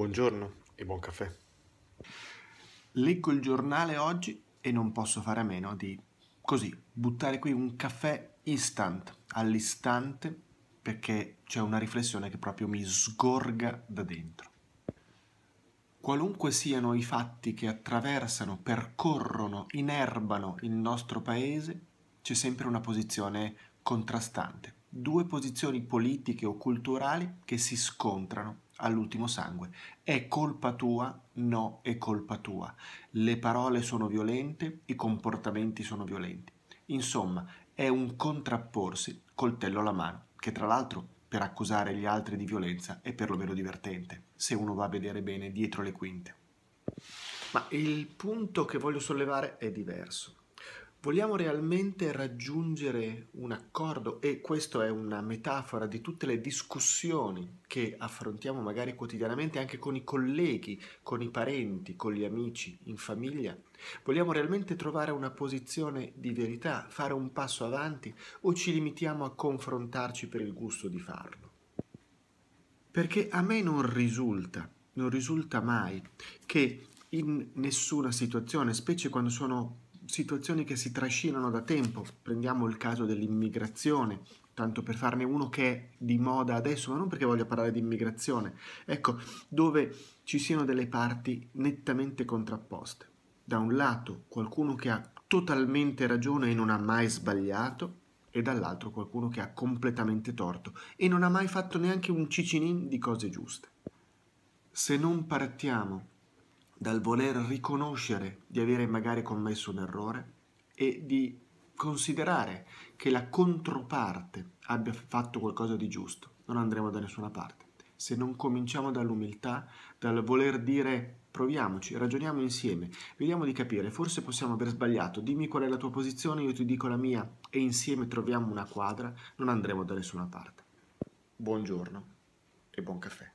Buongiorno e buon caffè. Leggo il giornale oggi e non posso fare a meno di, così, buttare qui un caffè instant, all'istante, perché c'è una riflessione che proprio mi sgorga da dentro. Qualunque siano i fatti che attraversano, percorrono, inerbano il nostro paese, c'è sempre una posizione contrastante due posizioni politiche o culturali che si scontrano all'ultimo sangue. È colpa tua? No, è colpa tua. Le parole sono violente, i comportamenti sono violenti. Insomma, è un contrapporsi coltello alla mano, che tra l'altro per accusare gli altri di violenza è perlomeno divertente, se uno va a vedere bene dietro le quinte. Ma il punto che voglio sollevare è diverso. Vogliamo realmente raggiungere un accordo e questa è una metafora di tutte le discussioni che affrontiamo magari quotidianamente anche con i colleghi, con i parenti, con gli amici, in famiglia. Vogliamo realmente trovare una posizione di verità, fare un passo avanti o ci limitiamo a confrontarci per il gusto di farlo? Perché a me non risulta, non risulta mai che in nessuna situazione, specie quando sono situazioni che si trascinano da tempo. Prendiamo il caso dell'immigrazione, tanto per farne uno che è di moda adesso, ma non perché voglio parlare di immigrazione, ecco, dove ci siano delle parti nettamente contrapposte. Da un lato qualcuno che ha totalmente ragione e non ha mai sbagliato, e dall'altro qualcuno che ha completamente torto e non ha mai fatto neanche un cicinin di cose giuste. Se non partiamo dal voler riconoscere di avere magari commesso un errore e di considerare che la controparte abbia fatto qualcosa di giusto. Non andremo da nessuna parte. Se non cominciamo dall'umiltà, dal voler dire proviamoci, ragioniamo insieme, vediamo di capire, forse possiamo aver sbagliato, dimmi qual è la tua posizione, io ti dico la mia e insieme troviamo una quadra, non andremo da nessuna parte. Buongiorno e buon caffè.